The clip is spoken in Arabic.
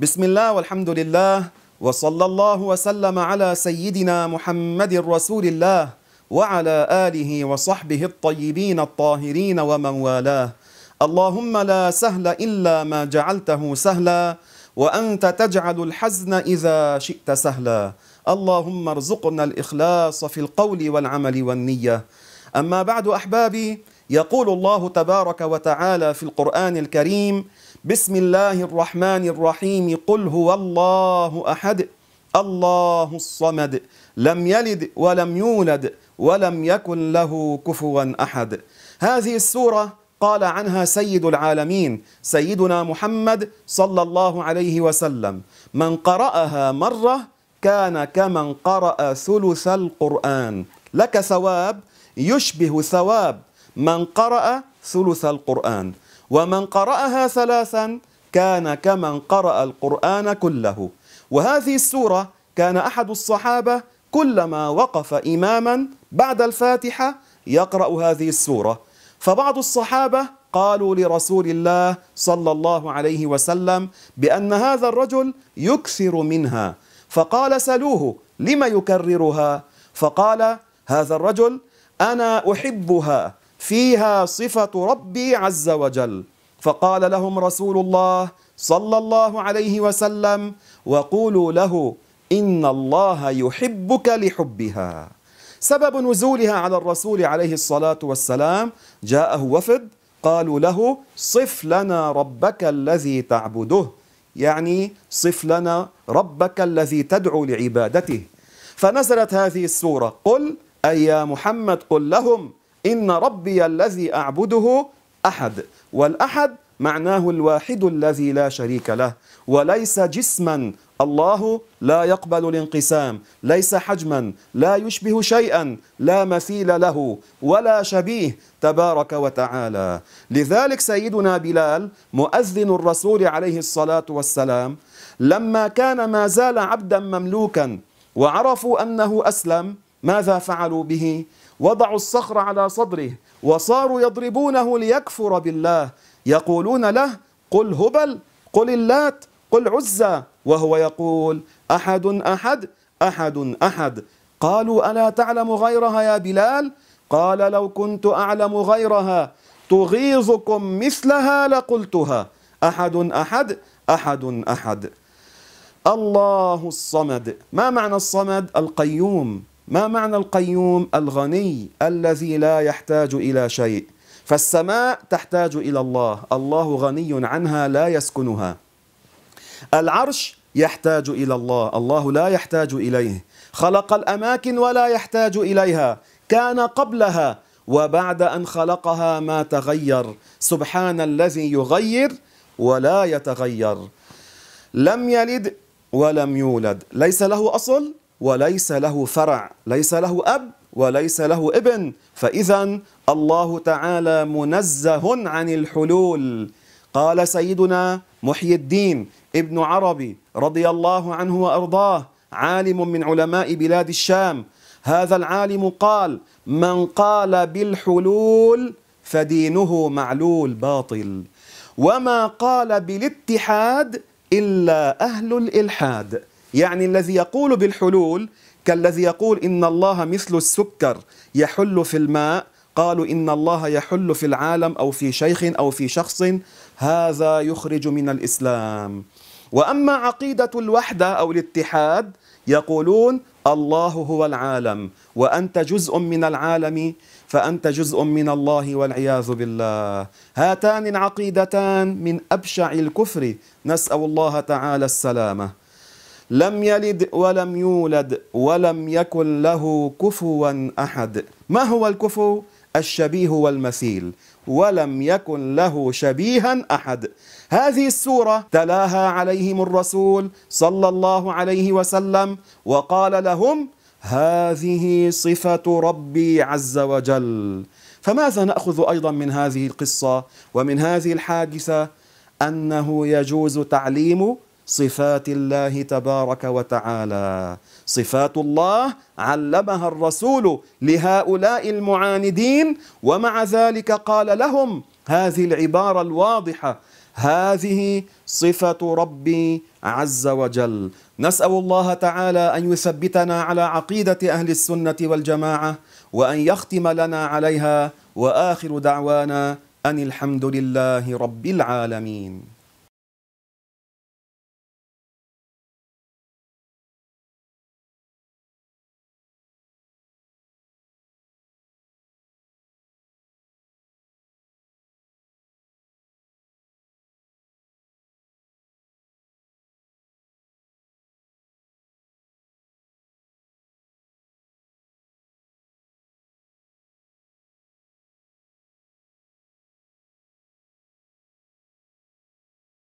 بسم الله والحمد لله وصلى الله وسلم على سيدنا محمد رسول الله وعلى آله وصحبه الطيبين الطاهرين ومن والاه اللهم لا سهل إلا ما جعلته سهلا وأنت تجعل الحزن إذا شئت سهلا اللهم ارزقنا الإخلاص في القول والعمل والنية أما بعد أحبابي يقول الله تبارك وتعالى في القرآن الكريم بسم الله الرحمن الرحيم قل هو الله أحد الله الصمد لم يلد ولم يولد ولم يكن له كفوا أحد هذه السورة قال عنها سيد العالمين سيدنا محمد صلى الله عليه وسلم من قرأها مرة كان كمن قرأ ثلث القرآن لك ثواب يشبه ثواب من قرأ ثلث القرآن ومن قرأها ثلاثا كان كمن قرأ القرآن كله وهذه السورة كان أحد الصحابة كلما وقف إماما بعد الفاتحة يقرأ هذه السورة فبعض الصحابة قالوا لرسول الله صلى الله عليه وسلم بأن هذا الرجل يكثر منها فقال سلوه لم يكررها فقال هذا الرجل أنا أحبها فيها صفة ربي عز وجل فقال لهم رسول الله صلى الله عليه وسلم وقولوا له إن الله يحبك لحبها سبب نزولها على الرسول عليه الصلاة والسلام جاءه وفد قالوا له صف لنا ربك الذي تعبده يعني صف لنا ربك الذي تدعو لعبادته فنزلت هذه السورة قل أي يا محمد قل لهم إن ربي الذي أعبده أحد والأحد معناه الواحد الذي لا شريك له وليس جسما الله لا يقبل الانقسام ليس حجما لا يشبه شيئا لا مثيل له ولا شبيه تبارك وتعالى لذلك سيدنا بلال مؤذن الرسول عليه الصلاة والسلام لما كان ما زال عبدا مملوكا وعرفوا أنه أسلم ماذا فعلوا به وضعوا الصخر على صدره وصاروا يضربونه ليكفر بالله يقولون له قل هبل قل اللات قل عزى وهو يقول أحد أحد أحد أحد قالوا ألا تعلم غيرها يا بلال قال لو كنت أعلم غيرها تغيظكم مثلها لقلتها أحد أحد أحد أحد الله الصمد ما معنى الصمد القيوم ما معنى القيوم الغني الذي لا يحتاج إلى شيء فالسماء تحتاج إلى الله الله غني عنها لا يسكنها العرش يحتاج إلى الله الله لا يحتاج إليه خلق الأماكن ولا يحتاج إليها كان قبلها وبعد أن خلقها ما تغير سبحان الذي يغير ولا يتغير لم يلد ولم يولد ليس له أصل وليس له فرع ليس له أب وليس له ابن فإذا الله تعالى منزه عن الحلول قال سيدنا محي الدين ابن عربي رضي الله عنه وأرضاه عالم من علماء بلاد الشام هذا العالم قال من قال بالحلول فدينه معلول باطل وما قال بالاتحاد إلا أهل الإلحاد يعني الذي يقول بالحلول كالذي يقول إن الله مثل السكر يحل في الماء قالوا إن الله يحل في العالم أو في شيخ أو في شخص هذا يخرج من الإسلام وأما عقيدة الوحدة أو الاتحاد يقولون الله هو العالم وأنت جزء من العالم فأنت جزء من الله والعياذ بالله هاتان العقيدتان من أبشع الكفر نسأل الله تعالى السلامة لم يلد ولم يولد ولم يكن له كفوا أحد ما هو الكفو؟ الشبيه والمثيل ولم يكن له شبيها أحد هذه السورة تلاها عليهم الرسول صلى الله عليه وسلم وقال لهم هذه صفة ربي عز وجل فماذا نأخذ أيضا من هذه القصة ومن هذه الحادثة أنه يجوز تعليم صفات الله تبارك وتعالى صفات الله علمها الرسول لهؤلاء المعاندين ومع ذلك قال لهم هذه العبارة الواضحة هذه صفة ربي عز وجل نسأل الله تعالى أن يثبتنا على عقيدة أهل السنة والجماعة وأن يختم لنا عليها وآخر دعوانا أن الحمد لله رب العالمين